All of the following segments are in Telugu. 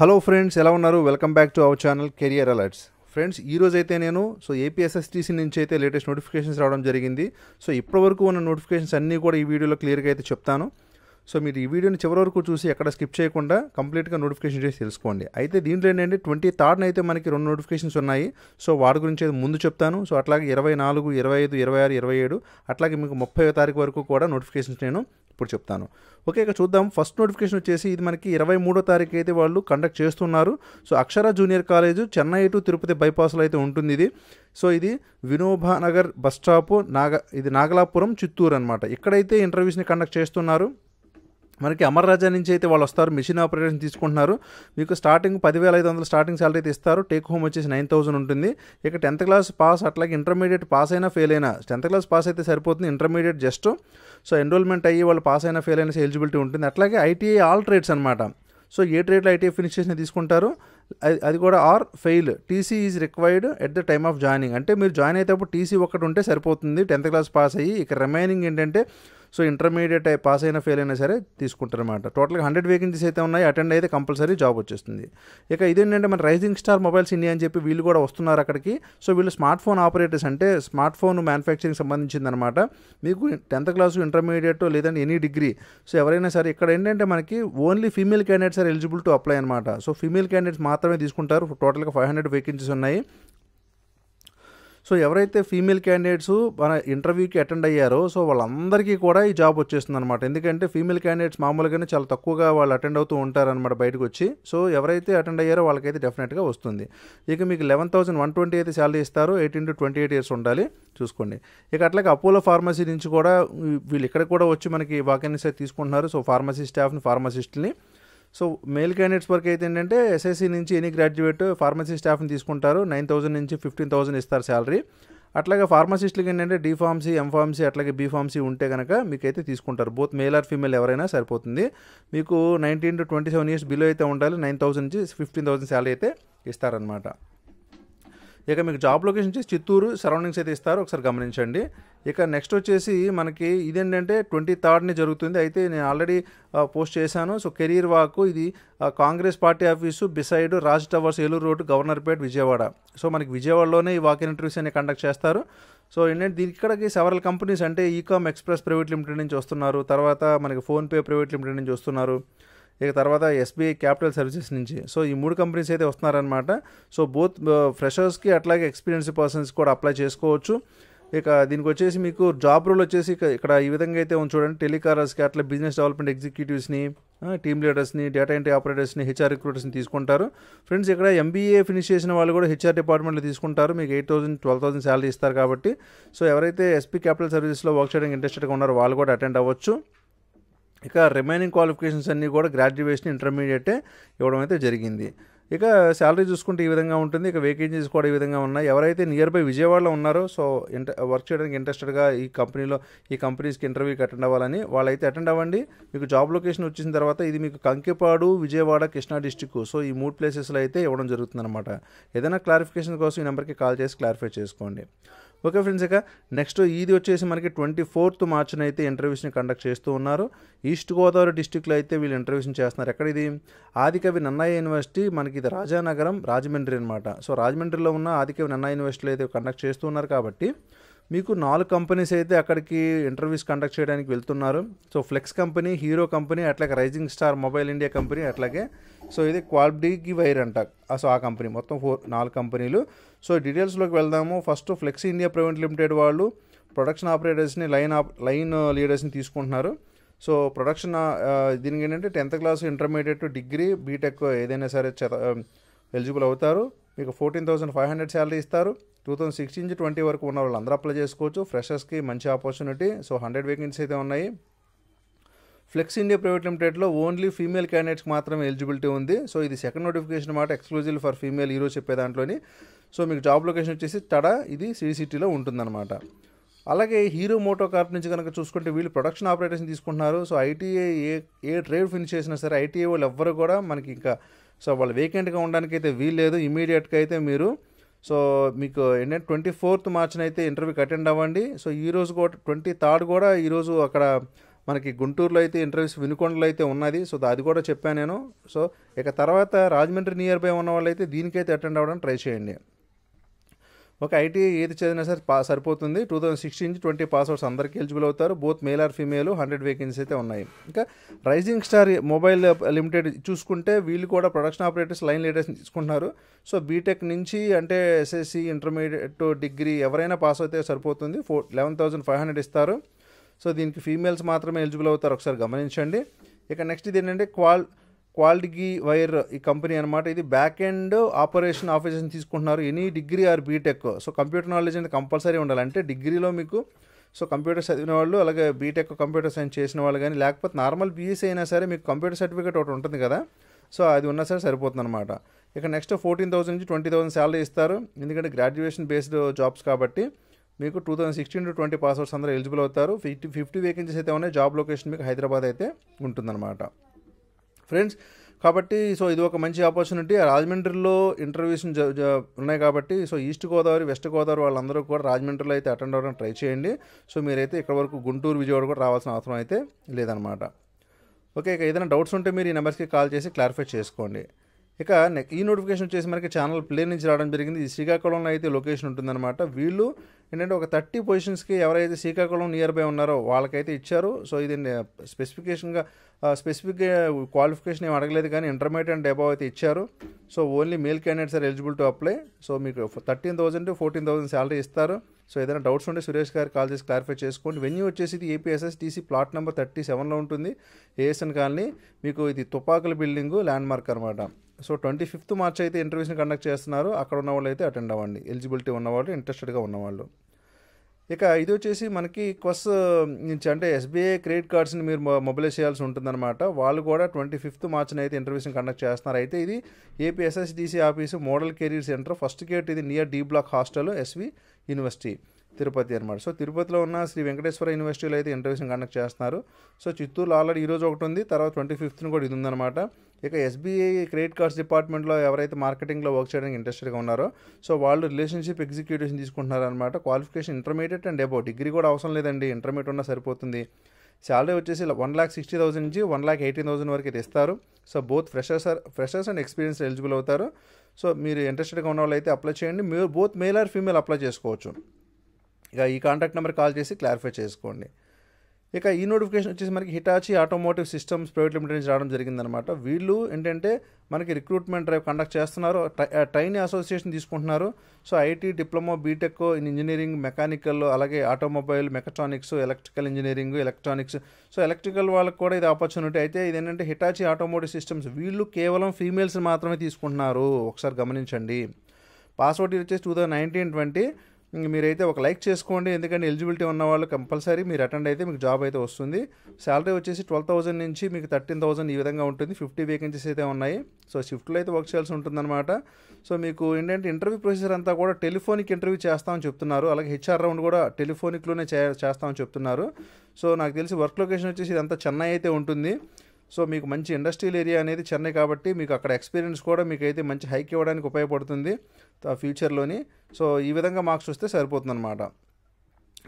హలో ఫ్రెండ్స్ ఎలా ఉన్నారు welcome back to our channel career alerts friends ఈరోజు అయితే నేను సో ఏపీఎస్ఎస్టీసీ నుంచి అయితే లేటెస్ట్ నోటిఫికేషన్స్ రావడం జరిగింది సో ఇప్పటివరకు ఉన్న నోటిఫికేషన్స్ అన్నీ కూడా ఈ వీడియోలో క్లియర్గా అయితే చెప్తాను సో మీరు ఈ వీడియోని చివరి వరకు చూసి ఎక్కడ స్కిప్ చేయకుండా కంప్లీట్గా నోటిఫికేషన్ చేసి తెలుసుకోండి అయితే దీంట్లో ఏంటంటే ట్వంటీ థర్డ్న అయితే మనకి రెండు నోటిఫికేషన్స్ ఉన్నాయి సో వాటి గురించి అయితే ముందు చెప్తాను సో అట్లాగే ఇరవై నాలుగు ఇరవై ఐదు ఇరవై ఆరు ఇరవై ఏడు అట్లాగే మీకు ముప్పై తారీఖు వరకు కూడా నోటిఫికేషన్స్ నేను ఇప్పుడు చెప్తాను ఓకే ఇక చూద్దాం ఫస్ట్ నోటిఫికేషన్ వచ్చేసి ఇది మనకి ఇరవై మూడో తారీఖు అయితే వాళ్ళు కండక్ట్ చేస్తున్నారు so Akshara junior college Chennai to Tirupati బైపాస్లో అయితే ఉంటుంది ఇది సో ఇది వినోబా బస్ స్టాప్ నాగ ఇది నాగలాపురం చిత్తూరు అనమాట ఇక్కడైతే ఇంటర్వ్యూస్ని కండక్ట్ చేస్తున్నారు మనకి అమర్ రాజా నుంచి అయితే వాళ్ళు వస్తారు మిషన్ ఆపరేషన్ తీసుకుంటున్నారు మీకు స్టార్టింగ్ పదివేల ఐదు వందల స్టార్టింగ్ శాలరీ అయితే ఇస్తారు టేక్ హోమ్ వచ్చేసి నైన్ థౌసండ్ ఉంటుంది ఇక టెన్త్ క్లాస్ పాస్ అట్లాగే ఇంటర్మీడియట్ పాస్ అయినా ఫెయిల్ అయినా టెన్త్ క్లాస్ పాస్ అయితే సరిపోతుంది ఇంటర్మీడియట్ జస్ట్ సో ఎన్రోల్మెంట్ అయ్యి వాళ్ళు పాస్ అయినా ఫెయిల్ అయినా ఎలిజిబిలిటీ ఉంటుంది అట్లాగే ఐటీఐ ఆల్ ట్రేడ్స్ అనమాట సో ఏ ట్రేడ్లో ఐటీఐ ఫినిష్ చేసిన తీసుకుంటారు అది కూడా or fail TC is required at the time of joining అంటే మీరు జాయిన్ అయినప్పుడు టీసీ ఒకటి ఉంటే సరిపోతుంది టెన్త్ క్లాస్ పాస్ అయ్యి ఇక రిమైనింగ్ ఏంటంటే సో ఇంటర్మీడియట్ పాస్ అయినా ఫెయిల్ అయినా సరే అనమాట టోటల్గా హండ్రెడ్ వేకెన్సీస్ అయితే ఉన్నాయి అటెండ్ అయితే కంపల్సరీ జాబ్ వచ్చేస్తుంది ఇక ఇదేంటంటే మన రైజింగ్ స్టార్ మొబైల్స్ ఇండియా అని చెప్పి వీళ్ళు కూడా వస్తున్నారు అక్కడికి సో వీళ్ళు స్మార్ట్ ఫోన్ ఆపరేటర్స్ అంటే స్మార్ట్ ఫోన్ మ్యానుఫ్యాక్చరింగ్ సంబంధించింది అనమాట మీకు టెన్త్ క్లాస్ ఇంటర్మీడియట్ లేదంటే ఎనీ డిగ్రీ సో ఎవరైనా సరే ఇక్కడ ఏంటంటే మనకి only female candidates are eligible to apply అనమాట సో ఫీమేల్ క్యాండిడేట్స్ మాత్రమే తీసుకుంటారు టోటల్గా ఫైవ్ హండ్రెడ్ వేకెన్సీస్ ఉన్నాయి సో ఎవరైతే ఫీమేల్ క్యాండిడేట్స్ మన ఇంటర్వ్యూకి అటెండ్ అయ్యారో సో వాళ్ళందరికీ కూడా ఈ జాబ్ వచ్చేస్తుంది అనమాట ఎందుకంటే ఫీమేల్ క్యాండిడేట్స్ మామూలుగానే చాలా తక్కువగా వాళ్ళు అటెండ్ అవుతూ ఉంటారనమాట బయటకు వచ్చి సో ఎవరైతే అటెండ్ అయ్యారో వాళ్ళకైతే డెఫినెట్గా వస్తుంది ఇక మీకు లెవెన్ థౌసండ్ వన్ ట్వంటీ అయితే శాలరీ ఇస్తారు eighteen to twenty eight years ఉండాలి చూసుకోండి ఇక అట్లాగే అపోలో ఫార్మసీ నుంచి కూడా వీళ్ళు ఇక్కడ కూడా వచ్చి మనకి వాకెన్సీ తీసుకుంటున్నారు సో ఫార్మసీ స్టాఫ్ని ఫార్మసిస్ట్ని సో మేల్ క్యాండిడేట్స్ వరకు అయితే ఏంటంటే ఎస్ఎస్సీ నుంచి ఎనీ గ్రాడ్యుయేట్ ఫార్మసీ స్టాఫ్ని తీసుకుంటారు నైన్ థౌసండ్ నుంచి ఫిఫ్టీన్ థౌసండ్ ఇస్తారు శాలరీ అట్లాగే ఫార్మసిస్టులకి ఏంటంటే డి ఫార్మసీ ఎం ఫార్మసీ అట్లాగే బీ ఫార్మసీ ఉంటే కనుక మీకైతే తీసుకుంటారు బోత్ మేల్ ఆర్ ఫీమేల్ ఎవరైనా సరిపోతుంది మీకు nineteen to twenty seven years below అయితే ఉండాలి నైన్ థౌసండ్ నుంచి ఫిఫ్టీన్ థౌసండ్ శాలరీ అయితే ఇస్తారనమాట ఇక మీకు జాబ్ లొకేషన్ వచ్చి చిత్తూరు సరౌండింగ్స్ అయితే ఇస్తారు ఒకసారి గమనించండి ఇక నెక్స్ట్ వచ్చేసి మనకి ఇదేంటంటే ట్వంటీ థర్డ్ని జరుగుతుంది అయితే నేను ఆల్రెడీ పోస్ట్ చేశాను సో కెరీర్ వాక్ ఇది Congress party office beside Raj towers Eluru road Governorpet Vijayawada so మనకి విజయవాడలోనే ఈ వాక్ ఇంటర్వ్యూస్ అనేవి కండక్ట్ చేస్తారు సో ఏంటంటే దీనికి ఇక్కడికి సెవెరల్ కంపెనీస్ అంటే ఈకామ్ ఎక్స్ప్రెస్ ప్రైవేట్ లిమిటెడ్ నుంచి వస్తున్నారు తర్వాత మనకి ఫోన్పే ప్రైవేట్ లిమిటెడ్ నుంచి వస్తున్నారు ఇక తర్వాత ఎస్బీఐ క్యాపిటల్ సర్వీసెస్ నుంచి సో ఈ మూడు కంపెనీస్ అయితే వస్తున్నారనమాట సో బోత్ ఫ్రెషర్స్కి అట్లాగే ఎక్స్పీరియన్స్ పర్సన్స్ కూడా అప్లై చేసుకోవచ్చు ఇక దీనికి వచ్చేసి మీకు జాబ్ రూల్ వచ్చేసి ఇక్కడ ఈ విధంగా అయితే చూడండి టెలికారర్స్కి అట్లా బిజినెస్ డెవలప్మెంట్ ఎగ్జిక్యూటివ్స్ని టీమ్ లీడర్స్ని డేటా ఎంట్రీ ఆపరేటర్స్ని హెచ్ఆర్ రిక్రూటర్స్ని తీసుకుంటారు ఫ్రెండ్స్ ఇక్కడ ఎంబీఏ ఫినిష్ చేసిన వాళ్ళు కూడా హెచ్ఆర్ డిపార్ట్మెంట్లో తీసుకుంటారు మీకు eight thousand twelve thousand salary ఇస్తారు కాబట్టి సో ఎవరైతే ఎస్పీ క్యాపిటల్ సర్వీసెస్లో వర్క్ చేయడానికి ఇంట్రెస్టెడ్గా ఉన్నారో వాళ్ళు కూడా అటెండ్ అవ్వచ్చు ఇక రిమైనింగ్ క్వాలిఫికేషన్స్ అన్నీ కూడా గ్రాడ్యుయేషన్ ఇంటర్మీడియటే ఇవ్వడం అయితే జరిగింది ఇక శాలరీ చూసుకుంటే ఈ విధంగా ఉంటుంది ఇక వేకెన్సీస్ కూడా ఈ విధంగా ఉన్నాయి ఎవరైతే నియర్ బై విజయవాడలో ఉన్నారో సో ఇంట వర్క్ చేయడానికి ఇంట్రెస్టెడ్గా ఈ కంపెనీలో ఈ కంపెనీస్కి ఇంటర్వ్యూకి అటెండ్ అవ్వాలని వాళ్ళైతే అటెండ్ అవ్వండి మీకు జాబ్ లొకేషన్ వచ్చిన తర్వాత ఇది మీకు కంకిపాడు విజయవాడ కృష్ణా డిస్టిక్ సో ఈ మూడు ప్లేసెస్లో అయితే ఇవ్వడం జరుగుతుందన్నమాట ఏదైనా క్లారిఫికేషన్ కోసం ఈ నెంబర్కి కాల్ చేసి క్లారిఫై చేసుకోండి ఓకే ఫ్రెండ్స్ ఇక నెక్స్ట్ ఇది వచ్చేసి మనకి ట్వంటీ ఫోర్త్ మార్చిన అయితే ఇంటర్వ్యూస్ని కండక్ట్ చేస్తూ ఉన్నారు ఈస్ట్ గోదావరి డిస్టిక్లో అయితే వీళ్ళు ఇంటర్వ్యూస్ని చేస్తున్నారు ఎక్కడ ఇది ఆదికవి నన్నయ్య యూనివర్సిటీ మనకి ఇది రాజానగరం రాజమండ్రి అనమాట సో రాజమండ్రిలో ఉన్న ఆదికవి నన్నయ్య యూనివర్సిటీలో అయితే కండక్ట్ చేస్తున్నారు కాబట్టి మీకు నాలుగు కంపెనీస్ అయితే అక్కడికి ఇంటర్వ్యూస్ కండక్ట్ చేయడానికి వెళ్తున్నారు so Flex company Hero company అట్లాగే rising star mobile India company అట్లాగే సో ఇది క్వాలిటీకి వైర్ అంట సో ఆ కంపెనీ మొత్తం ఫోర్ నాలుగు కంపెనీలు సో డీటెయిల్స్లోకి వెళ్దాము first Flexi India private limited వాళ్ళు ప్రొడక్షన్ ఆపరేటర్స్ని లైన్ ఆప్ లైన్ లీడర్స్ని తీసుకుంటున్నారు సో ప్రొడక్షన్ దీనికి ఏంటంటే tenth class intermediate degree BTech ఏదైనా సరే ఎలిజిబుల్ అవుతారు మీకు fourteen thousand five hundred salary ఇస్తారు టూ థౌసండ్ సిక్స్టీన్ నుంచి ట్వంటీ వరకు ఉన్న వాళ్ళు అందరూ అప్లై చేసుకోవచ్చు ఫ్రెషర్స్కి మంచి ఆపర్చునిటీ సో హండ్రెడ్ వేకెన్సీ అయితే ఉన్నాయి ఫ్లెక్స్ ఇండియా ప్రైవేట్ లిమిటెడ్లో ఓన్లీ ఫీమేల్ క్యాండిడేట్స్కి మాత్రమే ఎలిజిబిలిటీ ఉంది సో ఇది సెకండ్ నోటిఫికేషన్ మాట ఎక్స్క్లూజివ్ ఫర్ ఫీమేల్ ఈరోజు చెప్పే దాంట్లోని సో మీకు జాబ్ లొకేషన్ వచ్చేసి తడ ఇది సిడిసిటీలో ఉంటుందన్నమాట అలాగే హీరో మోటో కార్ట్ నుంచి కనుక చూసుకుంటే వీళ్ళు ప్రొడక్షన్ ఆపరేటర్స్ని తీసుకుంటున్నారు సో ఐటీఏ ఏ ఏ ట్రేడ్ ఫినిష్ చేసినా సరే ఐటీఏ వాళ్ళు ఎవ్వరు కూడా మనకి ఇంకా సో వాళ్ళు వేకెంట్గా ఉండడానికి అయితే వీల్లేదు ఇమీడియట్గా అయితే మీరు సో మీకు ఏంటంటే ట్వంటీ ఫోర్త్ మార్చిన అయితే ఇంటర్వ్యూకి అటెండ్ అవ్వండి సో ఈ రోజు కూడా ట్వంటీ థర్డ్ కూడా ఈరోజు అక్కడ మనకి గుంటూరులో అయితే ఇంటర్వ్యూస్ వినుకొండలో అయితే ఉన్నది సో అది కూడా చెప్పాను నేను సో ఇక తర్వాత రాజమండ్రి నియర్ బై ఉన్న వాళ్ళైతే దీనికైతే అటెండ్ అవ్వడానికి ట్రై చేయండి ఒక ఐటీ ఏది చదివినా సరే పా సరిపోతుంది టూ థౌసండ్ సిక్స్టీన్ నుంచి ట్వంటీ అవుట్స్ అందరికీ ఎలిజిబుల్ అవుతారు both male or female hundred vacancy అయితే ఉన్నాయి ఇంకా రైజింగ్ స్టార్ మొబైల్ లిమిటెడ్ చూసుకుంటే వీళ్ళు కూడా ప్రొడక్షన్ ఆపరేటర్స్ లైన్ లీడర్స్ తీసుకుంటున్నారు సో బీటెక్ నుంచి అంటే ఎస్ఎస్సి ఇంటర్మీడియట్ డిగ్రీ ఎవరైనా పాస్ అయితే సరిపోతుంది four eleven thousand five hundred ఇస్తారు సో దీనికి ఫీమేల్స్ మాత్రమే ఎలిజిబుల్ అవుతారు ఒకసారి గమనించండి ఇక నెక్స్ట్ ఇది ఏంటంటే క్వాల్ క్వాలిటీ వైర్ ఈ కంపెనీ అనమాట ఇది బ్యాక్ ఎండ్ ఆపరేషన్ ఆఫీసర్ని తీసుకుంటున్నారు any degree or BTech so computer knowledge అనేది కంపల్సరీ ఉండాలి అంటే డిగ్రీలో మీకు సో కంప్యూటర్ చదివిన వాళ్ళు అలాగే బీటెక్ కంప్యూటర్ సైన్స్ చేసిన వాళ్ళు కానీ లేకపోతే నార్మల్ బీఎస్సీ అయినా సరే మీకు కంప్యూటర్ సర్టిఫికేట్ ఒకటి ఉంటుంది కదా సో అది ఉన్నా సరే సరిపోతుంది అనమాట ఇక నెక్స్ట్ ఫోర్టీన్ థౌసండ్ నుంచి ట్వంటీ థౌసండ్ శాలరీ ఇస్తారు ఎందుకంటే గ్రాడ్యుయేషన్ బేస్డ్ జాబ్స్ కాబట్టి మీకు two thousand sixteen to twenty passouts అందరూ ఎలిజిబుల్ అవుతారు ఫిఫ్టీ ఫిఫ్టీ వేకెన్సీస్ అయితే ఉన్నాయి జాబ్ లొకేషన్ మీకు హైదరాబాద్ అయితే ఉంటుందన్నమాట ఫ్రెండ్స్ కాబట్టి సో ఇది ఒక మంచి ఆపర్చునిటీ రాజమండ్రిలో ఇంటర్వ్యూస్ ఉన్నాయి కాబట్టి so east Godavari west Godavari వాళ్ళందరూ కూడా రాజమండ్రిలో అయితే అటెండ్ అవ్వడం ట్రై చేయండి సో మీరైతే ఇక్కడ వరకు గుంటూరు విజయవాడ కూడా రావాల్సిన అవసరం అయితే లేదనమాట ఓకే ఇక ఏదైనా డౌట్స్ ఉంటే మీరు ఈ నెంబర్స్కి కాల్ చేసి క్లారిఫై చేసుకోండి ఇక ఈ నోటిఫికేషన్ వచ్చేసి మనకి ఛానల్ ప్లే నుంచి రావడం జరిగింది ఈ శ్రీకాకుళంలో అయితే లొకేషన్ ఉంటుందన్నమాట వీళ్ళు ఏంటంటే ఒక థర్టీ పొజిషన్స్కి ఎవరైతే శ్రీకాకుళం నియర్ బై ఉన్నారో వాళ్ళకైతే ఇచ్చారు సో ఇది స్పెసిఫికేషన్గా స్పెసిఫిక్ క్వాలిఫికేషన్ ఏమి అడగలేదు కానీ ఇంటర్మీడియట్ అండ్ డెబో అయితే ఇచ్చారు so only male candidates are eligible to apply so మీకు thirteen thousand fourteen thousand salary ఇస్తారు సో ఏదైనా డౌట్స్ ఉంటే సురేష్ గారు కాల్ చేసి క్లారిఫై చేసుకోండి వెన్యూ వచ్చేసి ఇది ఏపీఎస్ఎస్టీసీ ప్లాట్ నెంబర్ థర్టీ సెవెన్లో ఉంటుంది ఏఎస్ఎన్ కాలనీ మీకు ఇది తుపాకుల బిల్డింగు ల్యాండ్ మార్క్ అనమాట సో ట్వంటీ ఫిఫ్త్ మార్చ్ అయితే ఇంటర్వ్యూస్ని కండక్ట్ చేస్తున్నారు అక్కడ ఉన్న వాళ్ళు అయితే అటెండ్ అవ్వండి ఎలిజిబిలిటీ ఉన్నవాళ్ళు ఇంట్రెస్టెడ్గా ఉన్నవాళ్ళు ఇక ఇది వచ్చేసి మనకి క్వస్ నుంచి అంటే ఎస్బీఐ క్రెడిట్ కార్డ్స్ని మీరు మొబైలైజ్ చేయాల్సి ఉంటుందన్నమాట వాళ్ళు కూడా ట్వంటీ ఫిఫ్త్ మార్చ్ని అయితే ఇంటర్వ్యూస్ని కండక్ట్ చేస్తున్నారు అయితే ఇది APSSDC office model career centre first gate ఇది near D block hostel SV university Tirupati అనమాట సో తిరుపతిలో ఉన్న శ్రీ వెంకటేశ్వర యూనివర్సిటీలో అయితే ఇంటర్వ్యూషన్ కండక్ట్ చేస్తున్నారు సో చిత్తూరులో ఆల్రెడీ ఈరోజు ఒకటి ఉంది తర్వాత ట్వంటీ ఫిఫ్త్ను కూడా ఇది ఉందన్నమాట ఇక ఎస్బీఐ క్రెడిట్ కార్డ్స్ డిపార్ట్మెంట్లో ఎవరైతే మార్కెటింగ్లో వర్క్ చేయడానికి ఇంట్రెస్టెడ్గా ఉన్నారో సో వాళ్ళు రిలేషన్షిప్ ఎగ్జిక్యూటివ్స్ని తీసుకుంటున్నారనమాట qualification intermediate and above degree కూడా అవసరం లేదండి ఇంటర్మీడియట్ ఉన్నా సరిపోతుంది శాలరీ వచ్చేసి వన్ ల్యాక్ సిక్స్టీ థౌసండ్ నుంచి వన్ ల్యాక్ ఎయిటీన్ థౌసండ్ వరకు అయితే ఇస్తారు so both freshers freshers and experience eligible అవుతారు సో మీరు ఇంట్రెస్టెడ్గా ఉన్న వాళ్ళు అయితే అప్లై చేయండి మీరు both male or female apply చేసుకోవచ్చు ఇక ఈ కాంటాక్ట్ నెంబర్ కాల్ చేసి క్లారిఫై చేసుకోండి ఇక ఈ నోటిఫికేషన్ వచ్చేసి మనకి Hitachi automotive systems private limited నుంచి రావడం జరిగిందనమాట వీళ్ళు ఏంటంటే మనకి రిక్రూట్మెంట్ డ్రైవ్ కండక్ట్ చేస్తున్నారు ట్రైనీ అసోసియేషన్ తీసుకుంటున్నారు so IT diploma BTech in engineering mechanical అలాగే automobile mechatronics electrical engineering electronics so electrical వాళ్ళకి కూడా ఇది ఆపర్చునిటీ అయితే ఇది ఏంటంటే హిటాచి ఆటోమోటివ్ సిస్టమ్స్ వీళ్ళు కేవలం ఫీమేల్స్ మాత్రమే తీసుకుంటున్నారు ఒకసారి గమనించండి పాస్వర్డ్ వచ్చేసి టూ థౌజండ్ నైన్టీన్ ట్వంటీ మీరైతే ఒక లైక్ చేసుకోండి ఎందుకంటే ఎలిజిబిలిటీ ఉన్న వాళ్ళు కంపల్సరీ మీరు అటెండ్ అయితే మీకు జాబ్ అయితే వస్తుంది శాలరీ వచ్చేసి ట్వెల్వ్ థౌసండ్ నుంచి మీకు థర్టీన్ థౌసండ్ ఈ విధంగా ఉంటుంది ఫిఫ్టీ వేకెన్సీస్ అయితే ఉన్నాయి సో షిఫ్ట్లో అయితే వర్క్ చేయాల్సి ఉంటుందన్నమాట సో మీకు ఏంటంటే ఇంటర్వ్యూ ప్రొసీజర్ అంతా కూడా టెలిఫోనిక్ ఇంటర్వ్యూ చేస్తామని చెప్తున్నారు అలాగే హెచ్ఆర్ రౌండ్ కూడా టెలిఫోనిక్లోనే చేస్తామని చెప్తున్నారు సో నాకు తెలిసి వర్క్ లొకేషన్ వచ్చేసి ఇదంతా చెన్నై అయితే ఉంటుంది సో మీకు మంచి ఇండస్ట్రియల్ ఏరియా అనేది చెన్నై కాబట్టి మీకు అక్కడ ఎక్స్పీరియన్స్ కూడా మీకు అయితే మంచి హైక్ ఇవ్వడానికి ఉపయోగపడుతుంది ఫ్యూచర్లోని సో ఈ విధంగా మార్క్స్ వస్తే సరిపోతుందన్నమాట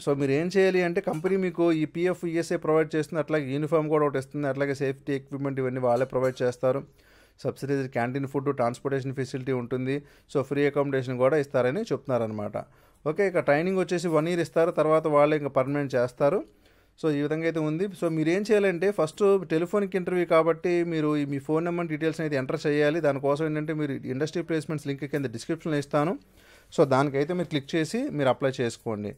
సో మీరు ఏం చేయాలి అంటే కంపెనీ మీకు ఈ పిఎఫ్ ఈఎస్ఏ ప్రొవైడ్ చేస్తుంది అట్లాగే యూనిఫామ్ కూడా ఒకటి ఇస్తుంది అట్లాగే సేఫ్టీ ఎక్విప్మెంట్ ఇవన్నీ వాళ్ళే ప్రొవైడ్ చేస్తారు subsidies canteen food transportation facility ఉంటుంది సో ఫ్రీ అకామిడేషన్ కూడా ఇస్తారని చెప్తున్నారనమాట ఓకే ఇక ట్రైనింగ్ వచ్చేసి వన్ ఇయర్ ఇస్తారు తర్వాత వాళ్ళు ఇంకా పర్మనెంట్ చేస్తారు సో ఈ విధంగా అయితే ఉంది సో మీరు ఏం చేయాలంటే ఫస్ట్ టెలిఫోనిక్ ఇంటర్వ్యూ కాబట్టి మీరు మీ ఫోన్ నెంబర్ డీటెయిల్స్ అయితే ఎంటర్ చేయాలి దానికోసం ఏంటంటే మీరు ఇండస్ట్రీ ప్లేస్మెంట్స్ లింక్ కింద డిస్క్రిప్షన్లో ఇస్తాను సో దానికైతే మీరు క్లిక్ చేసి మీరు అప్లై చేసుకోండి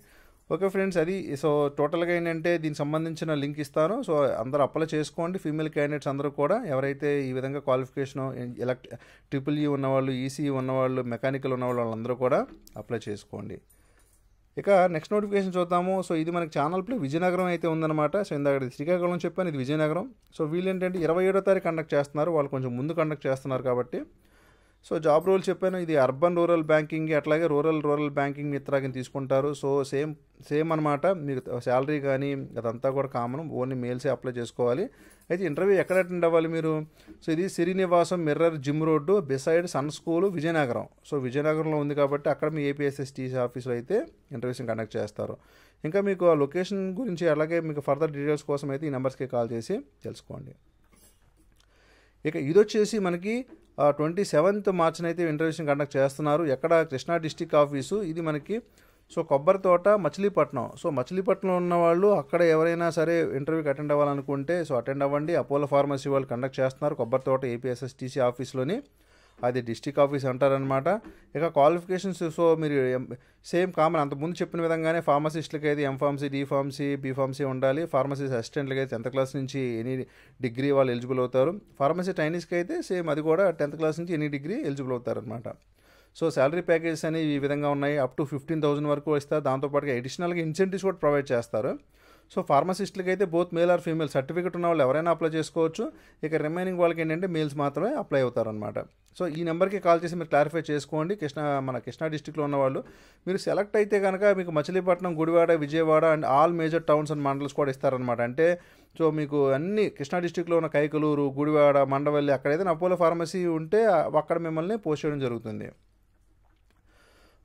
ఓకే ఫ్రెండ్స్ అది సో టోటల్గా ఏంటంటే దీనికి సంబంధించిన లింక్ ఇస్తాను సో అందరూ అప్లై చేసుకోండి ఫీమేల్ క్యాండిడేట్స్ అందరూ కూడా ఎవరైతే ఈ విధంగా క్వాలిఫికేషన్ ఎలక్ట్ ట్రిపుల్ ఈ ఉన్నవాళ్ళు ఈసీ ఉన్నవాళ్ళు మెకానికల్ ఉన్నవాళ్ళు వాళ్ళందరూ కూడా అప్లై చేసుకోండి ఇక నెక్స్ట్ నోటిఫికేషన్ చూద్దాము సో ఇది మనకి ఛానల్ ప్లే విజయనగరం అయితే ఉందన్నమాట సో ఇందాక శ్రీకాకుళం చెప్పాను ఇది విజయనగరం సో వీళ్ళు ఏంటంటే ఇరవై ఏడో తారీఖు కండక్ట్ చేస్తున్నారు వాళ్ళు కొంచెం ముందు కండక్ట్ చేస్తున్నారు కాబట్టి సో జాబ్ రూల్ చెప్పాను ఇది అర్బన్ రూరల్ బ్యాంకింగ్ అట్లాగే రూరల్ రూరల్ బ్యాంకింగ్ మిత్రాకిని తీసుకుంటారు సో సేమ్ సేమ్ అనమాట మీరు శాలరీ కానీ అదంతా కూడా కామన్ ఓన్లీ మెయిల్సే అప్లై చేసుకోవాలి అయితే ఇంటర్వ్యూ ఎక్కడ అటెండ్ అవ్వాలి మీరు సో ఇది Srinivasam mirror gym road beside sun school Vizianagaram so విజయనగరంలో ఉంది కాబట్టి అక్కడ మీ ఏపీఎస్ఎస్టీసీ ఆఫీస్లో అయితే ఇంటర్వ్యూస్ని కండక్ట్ చేస్తారు ఇంకా మీకు ఆ లొకేషన్ గురించి అలాగే మీకు ఫర్దర్ డీటెయిల్స్ కోసం అయితే ఈ నెంబర్స్కి కాల్ చేసి తెలుసుకోండి ఇక ఇది వచ్చేసి మనకి ట్వంటీ సెవెంత్ అయితే ఇంటర్వ్యూస్ని కండక్ట్ చేస్తున్నారు ఎక్కడ కృష్ణా డిస్టిక్ ఆఫీసు ఇది మనకి సో కొబ్బరి తోట మచిలీపట్నం సో మచిలీపట్నంలో ఉన్న వాళ్ళు అక్కడ ఎవరైనా సరే ఇంటర్వ్యూకి అటెండ్ అవ్వాలనుకుంటే సో అటెండ్ అవ్వండి అపోలో ఫార్మసీ వాళ్ళు కండక్ట్ చేస్తున్నారు కొబ్బరి తోట ఏపీఎస్ఎస్టీసీ ఆఫీస్లోని అది డిస్టిక్ ఆఫీస్ అంటారనమాట ఇక క్వాలిఫికేషన్స్ సో మీరు సేమ్ కామన్ అంతకుముందు చెప్పిన విధంగానే ఫార్మసిస్టులకి అయితే ఎంఫార్మసీ బి ఫార్మసీ ఉండాలి ఫార్మసీ అసిస్టెంట్లకి అయితే టెన్త్ క్లాస్ నుంచి ఎనీ డిగ్రీ వాళ్ళు ఎలిజిబుల్ అవుతారు ఫార్మసీ టైనీస్కి అయితే సేమ్ అది కూడా టెన్త్ క్లాస్ నుంచి ఎనీ డిగ్రీ ఎలిజిబుల్ అవుతారనమాట సో శాలరీ ప్యాకేజెస్ అనేవి ఈ విధంగా ఉన్నాయి అప్ టు ఫిఫ్టీన్ థౌసండ్ వరకు ఇస్తారు దాంతోపాటుగా అడిషనల్గా ఇన్సెంటివ్స్ కూడా ప్రొవైడ్ చేస్తారు సో ఫార్మసిస్ట్లకి అయితే both male or female certificate ఉన్న వాళ్ళు ఎవరైనా అప్లై చేసుకోవచ్చు ఇక రిమైనింగ్ వాళ్ళకి ఏంటంటే మేల్స్ మాత్రమే అప్లై అవుతారనమాట సో ఈ నెంబర్కి కాల్ చేసి మీరు క్లారిఫై చేసుకోండి కృష్ణా మన కృష్ణా డిస్టిక్లో ఉన్న వాళ్ళు మీరు సెలెక్ట్ అయితే కనుక మీకు Machilipatnam Gudivada Vijayawada and all major towns and mandals కూడా ఇస్తారనమాట అంటే సో మీకు అన్ని కృష్ణా డిస్టిక్లో ఉన్న కైకలూరు గుడివాడ మండవల్లి అక్కడైతే అపోలో ఫార్మసీ ఉంటే అక్కడ మిమ్మల్ని పోస్ట్ చేయడం జరుగుతుంది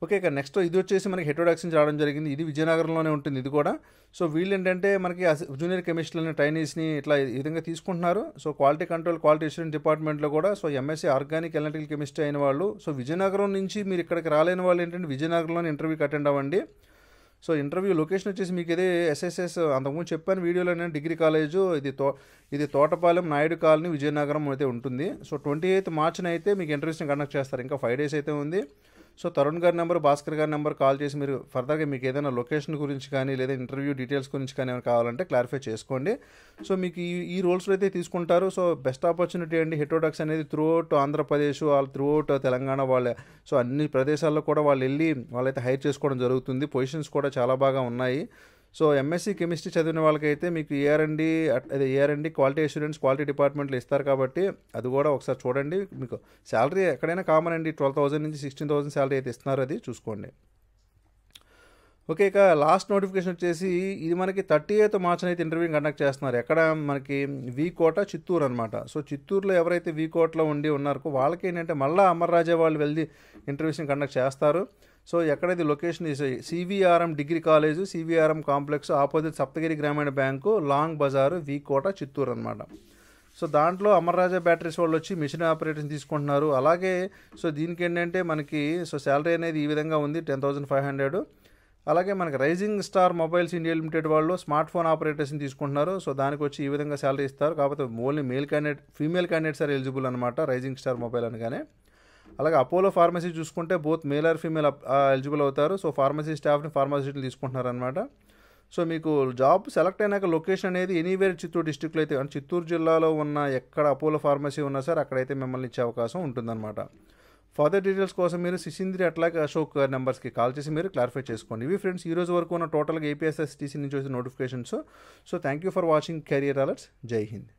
ఓకే ఇక నెక్స్ట్ ఇది వచ్చేసి మనకి హెటోడాక్సిన్స్ రావడం జరిగింది ఇది విజయనగరంలోనే ఉంటుంది ఇది కూడా సో వీళ్ళు ఏంటంటే మనకి జూనియర్ కెమిస్ట్రీలని ట్రైనీస్ని ఇట్లా ఈ విధంగా తీసుకుంటున్నారు so quality control quality insurance డిపార్ట్మెంట్లో కూడా so MSc organic electrical chemistry అయిన వాళ్ళు సో విజయనగరం నుంచి మీరు ఇక్కడికి రాలేని వాళ్ళు ఏంటంటే విజయనగరంలోనే ఇంటర్వ్యూకి అటెండ్ అవ్వండి సో ఇంటర్వ్యూ లొకేషన్ వచ్చేసి మీకు ఇదే ఎస్ఎస్ఎస్ అంతకుముందు చెప్పాను వీడియోలో నేను డిగ్రీ కాలేజు ఇది తో ఇది తోటపాలెం నాయుడు కాలనీ విజయనగరం అయితే ఉంటుంది సో ట్వంటీ ఎయిత్ మార్చిన అయితే మీకు ఇంటర్వ్యూస్ని కండక్ట్ చేస్తారు ఇంకా ఫైవ్ డేస్ అయితే ఉంది సో తరుణ్ గారి నెంబర్ భాస్కర్ గారి నెంబర్ కాల్ చేసి మీరు ఫర్దర్గా మీకు ఏదైనా లొకేషన్ గురించి కానీ లేదా ఇంటర్వ్యూ డీటెయిల్స్ గురించి కానీ ఏమైనా కావాలంటే క్లారిఫై చేసుకోండి సో మీకు ఈ ఈ రోల్స్లో అయితే తీసుకుంటారు సో బెస్ట్ ఆపర్చునిటీ అండి హెటోడక్స్ అనేది త్రూ అవుట్ ఆంధ్రప్రదేశ్ వాళ్ళు త్రూ అవుట్ తెలంగాణ వాళ్ళ సో అన్ని ప్రదేశాల్లో కూడా వాళ్ళు వెళ్ళి వాళ్ళైతే హైర్ చేసుకోవడం జరుగుతుంది పొజిషన్స్ కూడా చాలా బాగా ఉన్నాయి సో ఎంఎస్సీ కెమిస్ట్రీ చదివిన వాళ్ళకైతే మీకు ఏఆర్ఎండి అదే ఏఆర్ఎండి క్వాలిటీ అష్యూరెన్స్ క్వాలిటీ డిపార్ట్మెంట్లో ఇస్తారు కాబట్టి అది కూడా ఒకసారి చూడండి మీకు శాలరీ ఎక్కడైనా కామన్ అండి ట్వెల్వ్ థౌసండ్ నుంచి సిక్స్టీన్ థౌసండ్ శాలరీ అయితే ఇస్తున్నారు అది చూసుకోండి ఓకే ఇక లాస్ట్ నోటిఫికేషన్ వచ్చేసి ఇది మనకి థర్టీ ఎయిత్ మార్చ్ అయితే ఇంటర్వ్యూ కండక్ట్ చేస్తున్నారు ఎక్కడ మనకి కోట చిత్తూరు అనమాట సో చిత్తూరులో ఎవరైతే కోటలో ఉండి ఉన్నారో వాళ్ళకి ఏంటంటే మళ్ళీ అమర్రాజా వాళ్ళు వెళ్ళి ఇంటర్వ్యూస్ని కండక్ట్ చేస్తారు సో ఎక్కడైతే location is CVRM degree college CVRM complex opposite Saptagiri Grameena bank long బజారు కోట చిత్తూరు అనమాట సో దాంట్లో అమర్రాజా బ్యాటరీస్ వాళ్ళు వచ్చి మిషన్ ఆపరేటర్స్ తీసుకుంటున్నారు అలాగే సో దీనికి ఏంటంటే మనకి సో శాలరీ అనేది ఈ విధంగా ఉంది టెన్ థౌజండ్ ఫైవ్ హండ్రెడ్ అలాగే మనకి rising star mobiles India limited వాళ్ళు స్మార్ట్ ఫోన్ ఆపరేటర్స్ని తీసుకుంటున్నారు సో దానికి వచ్చి ఈ విధంగా శాలరీ ఇస్తారు కాకపోతే only male candidate female candidates are eligible అనమాట రైజింగ్ స్టార్ మొబైల్ అనగానే అలాగే అపోలో ఫార్మసీ చూసుకుంటే both male or female eligible అవుతారు సో ఫార్మసీ స్టాఫ్ని ఫార్మసిస్టులు తీసుకుంటున్నారు అనమాట సో మీకు జాబ్ సెలెక్ట్ అయినాక లొకేషన్ అనేది ఎనీవేర్ చిత్తూరు డిస్టిక్లో అయితే చిత్తూరు జిల్లాలో ఉన్న ఎక్కడ అపోలో ఫార్మసీ ఉన్నా సరే అక్కడైతే మిమ్మల్ని ఇచ్చే అవకాశం ఉంటుందన్నమాట ఫర్దర్ డీటెయిల్స్ కోసం మీరు సిసింద్రి అట్లాగే అశోక్ నెంబర్స్కి కాల్ చేసి మీరు క్లారిఫై చేసుకోండి ఇవి ఫ్రెండ్స్ ఈ రోజు వరకు ఉన్న టోటల్గా ఏపీఎస్ఎస్టీసీ నుంచి వచ్చిన notifications so thank you for watching career alerts Jai Hind